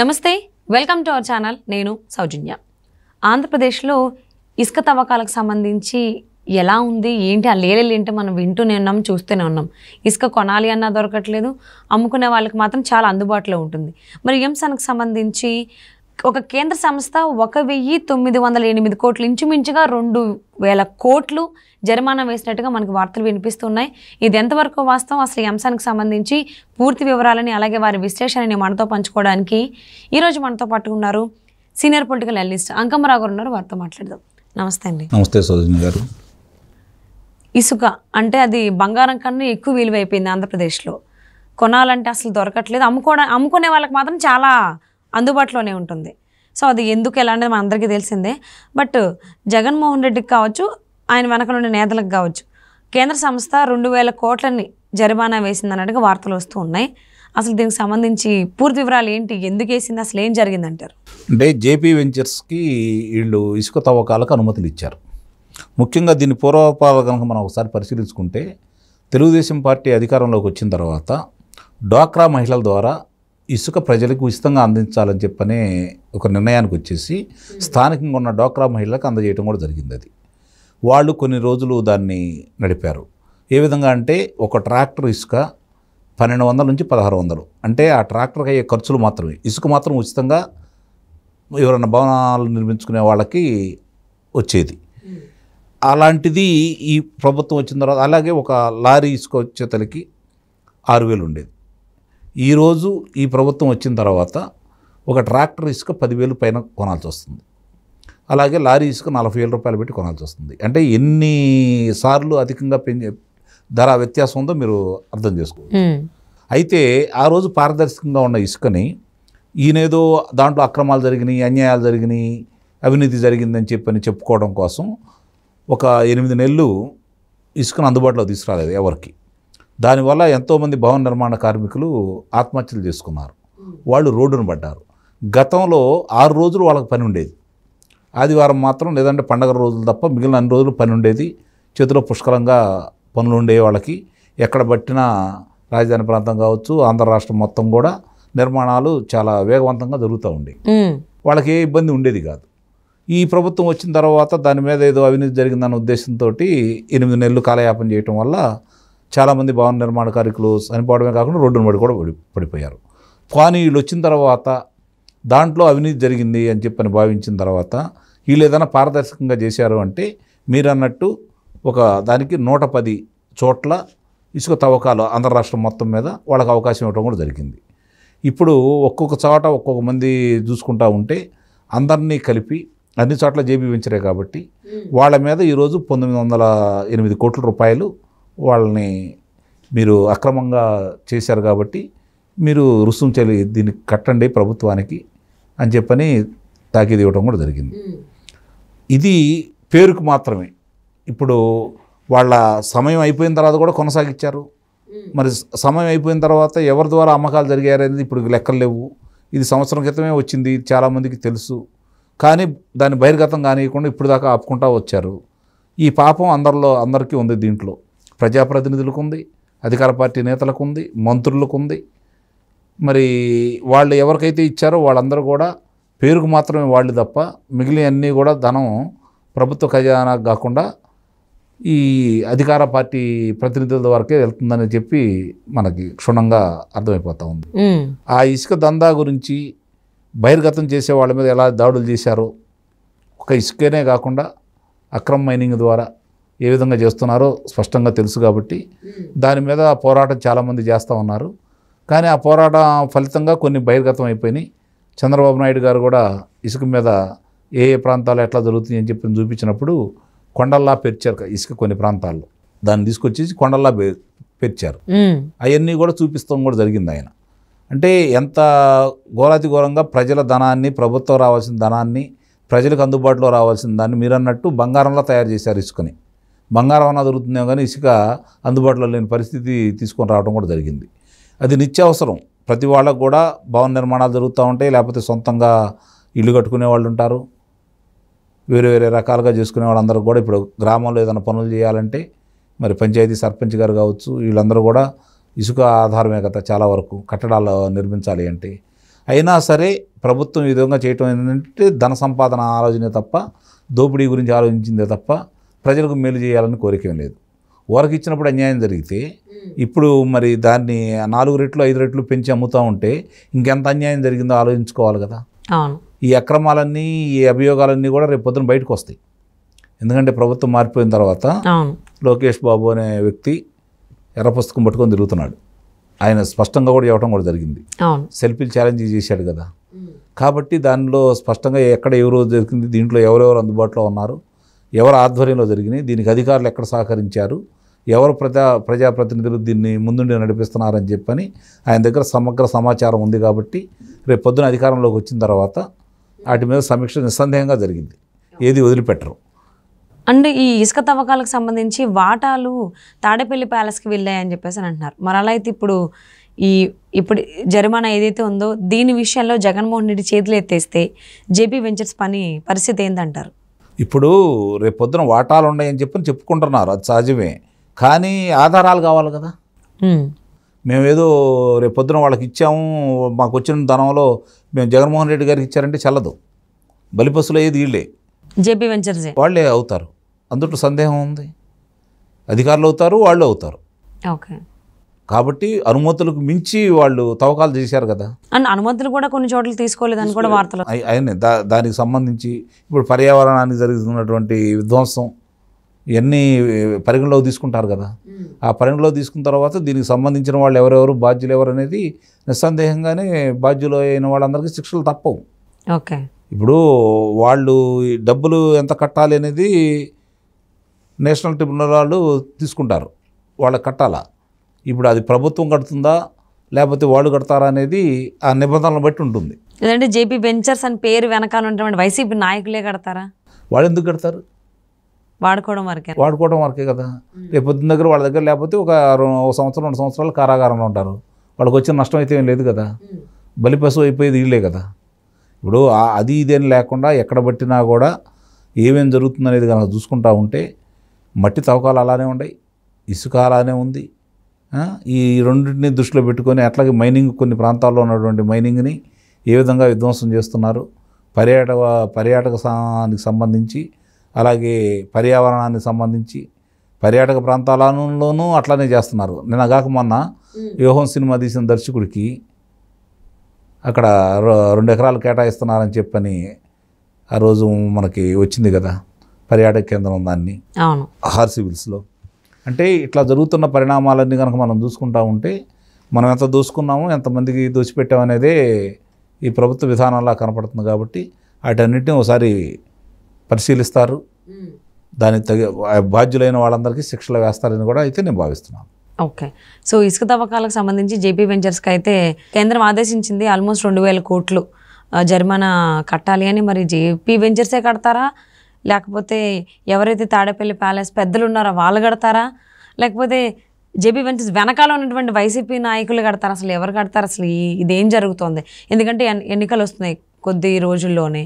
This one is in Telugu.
నమస్తే వెల్కమ్ టు అవర్ ఛానల్ నేను సౌజన్య ఆంధ్రప్రదేశ్లో ఇసుక తవ్వకాలకు సంబంధించి ఎలా ఉంది ఏంటి ఆ లేలలు ఏంటో మనం వింటూనే ఉన్నాం చూస్తూనే ఉన్నాం ఇసుక కొనాలి అన్నా దొరకట్లేదు అమ్ముకునే వాళ్ళకి మాత్రం చాలా అందుబాటులో ఉంటుంది మరి ఎంసన్కి సంబంధించి ఒక కేంద్ర సంస్థ ఒక వెయ్యి తొమ్మిది వందల ఎనిమిది కోట్లు ఇంచుమించుగా రెండు వేల కోట్లు జరిమానా వేసినట్టుగా మనకు వార్తలు వినిపిస్తున్నాయి ఇది ఎంతవరకు వాస్తవం అసలు ఈ అంశానికి సంబంధించి పూర్తి వివరాలని అలాగే వారి విశ్లేషణని మనతో పంచుకోవడానికి ఈరోజు మనతో పాటు ఉన్నారు సీనియర్ పొలిటికల్ అనలిస్ట్ అంకమ్మరావు గారు ఉన్నారు వారితో మాట్లాడదాం నమస్తే అండి నమస్తే సోదరి గారు ఇసుక అంటే అది బంగారం కన్నా ఎక్కువ విలువైపోయింది ఆంధ్రప్రదేశ్లో కొనాలంటే అసలు దొరకట్లేదు అమ్ముకోవడం అమ్ముకునే వాళ్ళకి మాత్రం చాలా అందుబాటులోనే ఉంటుంది సో అది ఎందుకు ఎలా అనేది మనందరికీ తెలిసిందే బట్ జగన్మోహన్ రెడ్డికి కావచ్చు ఆయన వెనక నుండి నేతలకు కావచ్చు కేంద్ర సంస్థ రెండు వేల కోట్లని జరిమానా వేసింది అన్నట్టుగా వార్తలు వస్తూ ఉన్నాయి అసలు దీనికి సంబంధించి పూర్తి వివరాలు ఏంటి ఎందుకు వేసింది అసలు ఏం జరిగింది అంటారు అంటే జేపీ వెంచర్స్కి వీళ్ళు ఇసుక తవ్వకాలకు అనుమతులు ఇచ్చారు ముఖ్యంగా దీని పూర్వపాలు కనుక మనం ఒకసారి పరిశీలించుకుంటే తెలుగుదేశం పార్టీ అధికారంలోకి వచ్చిన తర్వాత డ్వాక్రా మహిళల ద్వారా ఇసుక ప్రజలకు ఉచితంగా అందించాలని చెప్పనే ఒక నిర్ణయానికి వచ్చేసి స్థానికంగా ఉన్న డోక్రా మహిళలకు అందజేయడం కూడా జరిగింది అది వాళ్ళు కొన్ని రోజులు దాన్ని నడిపారు ఏ విధంగా అంటే ఒక ట్రాక్టర్ ఇసుక పన్నెండు వందల నుంచి పదహారు వందలు అంటే ఆ ట్రాక్టర్కి అయ్యే ఖర్చులు మాత్రమే ఇసుక మాత్రం ఉచితంగా ఎవరైనా భవనాలు నిర్మించుకునే వాళ్ళకి వచ్చేది అలాంటిది ఈ ప్రభుత్వం వచ్చిన తర్వాత అలాగే ఒక లారీ ఇసుక వచ్చేతలకి ఆరు వేలు ఉండేది ఈరోజు ఈ ప్రభుత్వం వచ్చిన తర్వాత ఒక ట్రాక్టర్ ఇసుక పదివేలు పైన కొనాల్సి వస్తుంది అలాగే లారీ ఇసుక నలభై వేల రూపాయలు పెట్టి కొనాల్సి వస్తుంది అంటే ఎన్నిసార్లు అధికంగా పెంచే ధర వ్యత్యాసం ఉందో మీరు అర్థం చేసుకో అయితే ఆ రోజు పారదర్శకంగా ఉన్న ఇసుకని ఈయనేదో దాంట్లో అక్రమాలు జరిగినాయి అన్యాయాలు జరిగినాయి అవినీతి జరిగిందని చెప్పని చెప్పుకోవడం కోసం ఒక ఎనిమిది నెలలు ఇసుకను అందుబాటులో తీసుకురాలేదు ఎవరికి దానివల్ల ఎంతోమంది భవన నిర్మాణ కార్మికులు ఆత్మహత్యలు చేసుకున్నారు వాళ్ళు రోడ్డును పడ్డారు గతంలో ఆరు రోజులు వాళ్ళకి పని ఉండేది ఆదివారం మాత్రం లేదంటే పండగ రోజులు తప్ప మిగిలిన అన్ని రోజులు పని ఉండేది చేతిలో పుష్కలంగా పనులు ఉండే వాళ్ళకి ఎక్కడ పట్టినా రాజధాని ప్రాంతం కావచ్చు ఆంధ్ర రాష్ట్రం మొత్తం కూడా నిర్మాణాలు చాలా వేగవంతంగా జరుగుతూ ఉండేవి వాళ్ళకి ఏ ఇబ్బంది ఉండేది కాదు ఈ ప్రభుత్వం వచ్చిన తర్వాత దాని మీద ఏదో అవినీతి జరిగిందన్న ఉద్దేశంతో ఎనిమిది నెలలు కాలయాపన చేయటం వల్ల చాలామంది భవన నిర్మాణ కార్యకులు చనిపోవడమే కాకుండా రోడ్డును పడి కూడా పడిపోయారు కానీ వీళ్ళు వచ్చిన తర్వాత దాంట్లో అవినీతి జరిగింది అని చెప్పని భావించిన తర్వాత వీళ్ళు ఏదైనా పారదర్శకంగా చేశారు అంటే మీరు అన్నట్టు ఒక దానికి నూట పది చోట్ల ఇసుక తవ్వకాలు ఆంధ్ర రాష్ట్రం మొత్తం మీద వాళ్ళకి అవకాశం ఇవ్వడం కూడా జరిగింది ఇప్పుడు ఒక్కొక్క చోట ఒక్కొక్క మంది చూసుకుంటా ఉంటే అందరినీ కలిపి అన్ని చోట్ల జేబీ వెంచరే కాబట్టి వాళ్ళ మీద ఈరోజు పంతొమ్మిది వందల ఎనిమిది కోట్ల రూపాయలు వాళ్ళని మీరు అక్రమంగా చేశారు కాబట్టి మీరు రుసుం చెల్లి దీన్ని కట్టండి ప్రభుత్వానికి అని చెప్పని తాకీదు ఇవ్వడం కూడా జరిగింది ఇది పేరుకు మాత్రమే ఇప్పుడు వాళ్ళ సమయం అయిపోయిన తర్వాత కూడా కొనసాగించారు మరి సమయం అయిపోయిన తర్వాత ఎవరి ద్వారా అమ్మకాలు జరిగారనేది ఇప్పుడు లెక్కలు లేవు ఇది సంవత్సరం క్రితమే వచ్చింది చాలామందికి తెలుసు కానీ దాన్ని బహిర్గతం కానియకుండా ఇప్పుడు దాకా ఆపుకుంటా వచ్చారు ఈ పాపం అందరిలో అందరికీ ఉంది దీంట్లో ప్రజాప్రతినిధులకు ఉంది అధికార పార్టీ నేతలకు ఉంది మంత్రులకు ఉంది మరి వాళ్ళు ఎవరికైతే ఇచ్చారో వాళ్ళందరూ కూడా పేరుకు మాత్రమే వాళ్ళు తప్ప మిగిలినవన్నీ కూడా ధనం ప్రభుత్వ ఖజానా కాకుండా ఈ అధికార పార్టీ ప్రతినిధుల వరకే వెళ్తుందని చెప్పి మనకి క్షుణ్ణంగా అర్థమైపోతూ ఉంది ఆ ఇసుక దందా గురించి బహిర్గతం చేసే వాళ్ళ మీద ఎలా దాడులు చేశారో ఒక ఇసుకనే కాకుండా అక్రమ మైనింగ్ ద్వారా ఏ విధంగా చేస్తున్నారో స్పష్టంగా తెలుసు కాబట్టి దాని మీద పోరాటం చాలామంది చేస్తూ ఉన్నారు కానీ ఆ పోరాటం ఫలితంగా కొన్ని బహిర్గతం అయిపోయినాయి చంద్రబాబు నాయుడు గారు కూడా ఇసుక మీద ఏ ఏ ప్రాంతాలు ఎట్లా జరుగుతుంది అని చెప్పి చూపించినప్పుడు కొండల్లా పెరిచారు ఇసుక కొన్ని ప్రాంతాల్లో దాన్ని తీసుకొచ్చేసి కొండల్లా పెరిచారు అవన్నీ కూడా చూపిస్తాం కూడా జరిగింది ఆయన అంటే ఎంత ఘోరాతి ఘోరంగా ప్రజల ధనాన్ని ప్రభుత్వం రావాల్సిన ధనాన్ని ప్రజలకు అందుబాటులో రావాల్సిన దాన్ని మీరన్నట్టు బంగారంలో తయారు చేశారు ఇసుకని బంగారం అన్నా దొరుకుతుందేమో కానీ ఇసుక అందుబాటులో లేని పరిస్థితి తీసుకొని రావడం కూడా జరిగింది అది నిత్యావసరం ప్రతి వాళ్ళకు కూడా భవన నిర్మాణాలు జరుగుతూ ఉంటాయి లేకపోతే సొంతంగా ఇల్లు కట్టుకునే వాళ్ళు ఉంటారు వేరే వేరే రకాలుగా చేసుకునే వాళ్ళందరూ కూడా ఇప్పుడు గ్రామంలో ఏదైనా పనులు చేయాలంటే మరి పంచాయతీ సర్పంచ్ గారు కావచ్చు వీళ్ళందరూ కూడా ఇసుక ఆధారమే కదా చాలా వరకు కట్టడాలు నిర్మించాలి అంటే అయినా సరే ప్రభుత్వం ఈ విధంగా చేయటం ఏంటంటే ధన సంపాదన ఆలోచనే తప్ప దోపిడీ గురించి ఆలోచించిందే తప్ప ప్రజలకు మేలు చేయాలని ఏం లేదు వరకు ఇచ్చినప్పుడు అన్యాయం జరిగితే ఇప్పుడు మరి దాన్ని నాలుగు రెట్లు ఐదు రెట్లు పెంచి అమ్ముతూ ఉంటే ఇంకెంత అన్యాయం జరిగిందో ఆలోచించుకోవాలి కదా ఈ అక్రమాలన్నీ ఈ అభియోగాలన్నీ కూడా రేపు పొద్దున బయటకు వస్తాయి ఎందుకంటే ప్రభుత్వం మారిపోయిన తర్వాత లోకేష్ బాబు అనే వ్యక్తి ఎర్ర పుస్తకం పట్టుకొని తిరుగుతున్నాడు ఆయన స్పష్టంగా కూడా ఇవ్వడం కూడా జరిగింది సెల్ఫీలు ఛాలెంజ్ చేశాడు కదా కాబట్టి దానిలో స్పష్టంగా ఎక్కడ ఎవరో జరిగింది దీంట్లో ఎవరెవరు అందుబాటులో ఉన్నారు ఎవరు ఆధ్వర్యంలో జరిగినాయి దీనికి అధికారులు ఎక్కడ సహకరించారు ఎవరు ప్రజా ప్రజాప్రతినిధులు దీన్ని ముందుండి నడిపిస్తున్నారని చెప్పని ఆయన దగ్గర సమగ్ర సమాచారం ఉంది కాబట్టి రేపు పొద్దున అధికారంలోకి వచ్చిన తర్వాత వాటి మీద సమీక్ష నిస్సందేహంగా జరిగింది ఏది వదిలిపెట్టరు అండ్ ఈ ఇసుక తవ్వకాలకు సంబంధించి వాటాలు తాడేపల్లి ప్యాలెస్కి వెళ్ళాయని చెప్పేసి అని అంటున్నారు మరి అలా అయితే ఇప్పుడు ఈ ఇప్పుడు జరిమానా ఏదైతే ఉందో దీని విషయంలో జగన్మోహన్ రెడ్డి చేతులు ఎత్తేస్తే జేపీ వెంచర్స్ పని పరిస్థితి ఏంటంటారు ఇప్పుడు రేపు పొద్దున వాటాలు ఉన్నాయని చెప్పని చెప్పుకుంటున్నారు అది సహజమే కానీ ఆధారాలు కావాలి కదా మేమేదో రేపు పొద్దున వాళ్ళకి ఇచ్చాము మాకు వచ్చిన ధనంలో మేము జగన్మోహన్ రెడ్డి గారికి ఇచ్చారంటే చల్లదు బలిపసులు అయ్యేది వీళ్ళే జేపీ వెంచర్స్ వాళ్ళే అవుతారు అందుట్లో సందేహం ఉంది అధికారులు అవుతారు వాళ్ళు అవుతారు ఓకే కాబట్టి అనుమతులకు మించి వాళ్ళు తవ్వకాలు చేశారు కదా అండ్ అనుమతులు కూడా కొన్ని చోట్ల తీసుకోలేదని కూడా వార్తలు అయినా దా దానికి సంబంధించి ఇప్పుడు పర్యావరణానికి జరుగుతున్నటువంటి విధ్వంసం ఇవన్నీ పరిగణలోకి తీసుకుంటారు కదా hmm. ఆ పరిగణలో తీసుకున్న తర్వాత దీనికి సంబంధించిన వాళ్ళు ఎవరెవరు బాధ్యులు ఎవరు అనేది నిస్సందేహంగానే బాధ్యులు అయిన వాళ్ళందరికీ శిక్షలు తప్పవు ఓకే ఇప్పుడు వాళ్ళు డబ్బులు ఎంత కట్టాలి అనేది నేషనల్ ట్రిబ్యునల్ వాళ్ళు తీసుకుంటారు వాళ్ళకి కట్టాలా ఇప్పుడు అది ప్రభుత్వం కడుతుందా లేకపోతే వాళ్ళు కడతారా అనేది ఆ నిబంధనలు బట్టి ఉంటుంది లేదంటే జేపీ వెంచర్స్ అని పేరు వెనకాల ఉంటే వైసీపీ నాయకులే కడతారా వాళ్ళు ఎందుకు కడతారు వాడుకోవడం వరకే వాడుకోవడం వరకే కదా రేపొద్దున దగ్గర వాళ్ళ దగ్గర లేకపోతే ఒక సంవత్సరం రెండు సంవత్సరాలు కారాగారంలో ఉంటారు వాళ్ళకి వచ్చిన నష్టం అయితే ఏం లేదు కదా బలిపశు అయిపోయేది వీళ్ళే కదా ఇప్పుడు అది ఇదేం లేకుండా ఎక్కడ పట్టినా కూడా ఏమేమి జరుగుతుంది అనేది కనుక చూసుకుంటా ఉంటే మట్టి తవ్వకాలు అలానే ఉన్నాయి ఇసుక అలానే ఉంది ఈ రెండింటిని దృష్టిలో పెట్టుకొని అట్లాగే మైనింగ్ కొన్ని ప్రాంతాల్లో ఉన్నటువంటి మైనింగ్ని ఏ విధంగా విధ్వంసం చేస్తున్నారు పర్యాటక పర్యాటకానికి సంబంధించి అలాగే పర్యావరణానికి సంబంధించి పర్యాటక ప్రాంతాలలోనూ అట్లానే చేస్తున్నారు నేను అగాక మొన్న వ్యూహం సినిమా తీసిన దర్శకుడికి అక్కడ రెండు ఎకరాలు కేటాయిస్తున్నారని చెప్పని ఆ రోజు మనకి వచ్చింది కదా పర్యాటక కేంద్రం దాన్ని హార్సివిల్స్లో అంటే ఇట్లా జరుగుతున్న పరిణామాలన్నీ కనుక మనం చూసుకుంటా ఉంటే మనం ఎంత దోసుకున్నామో ఎంతమందికి దోచిపెట్టామనేదే ఈ ప్రభుత్వ విధానంలా కనపడుతుంది కాబట్టి వాటన్నిటిని ఒకసారి పరిశీలిస్తారు దానికి తగ్గ బాధ్యులైన వాళ్ళందరికీ శిక్షలు వేస్తారని కూడా అయితే నేను భావిస్తున్నాను ఓకే సో ఇసుక తవ్వకాలకు సంబంధించి జేపీ వెంచర్స్కి అయితే కేంద్రం ఆదేశించింది ఆల్మోస్ట్ రెండు వేల కోట్లు జరిమానా కట్టాలి అని మరి జేపీ వెంచర్సే కడతారా లేకపోతే ఎవరైతే తాడేపల్లి ప్యాలెస్ పెద్దలు ఉన్నారో వాళ్ళు కడతారా లేకపోతే జేబీ వెంచర్స్ వెనకాల ఉన్నటువంటి వైసీపీ నాయకులు కడతారు అసలు ఎవరు కడతారు అసలు ఇదేం జరుగుతోంది ఎందుకంటే ఎన్నికలు వస్తున్నాయి కొద్ది రోజుల్లోనే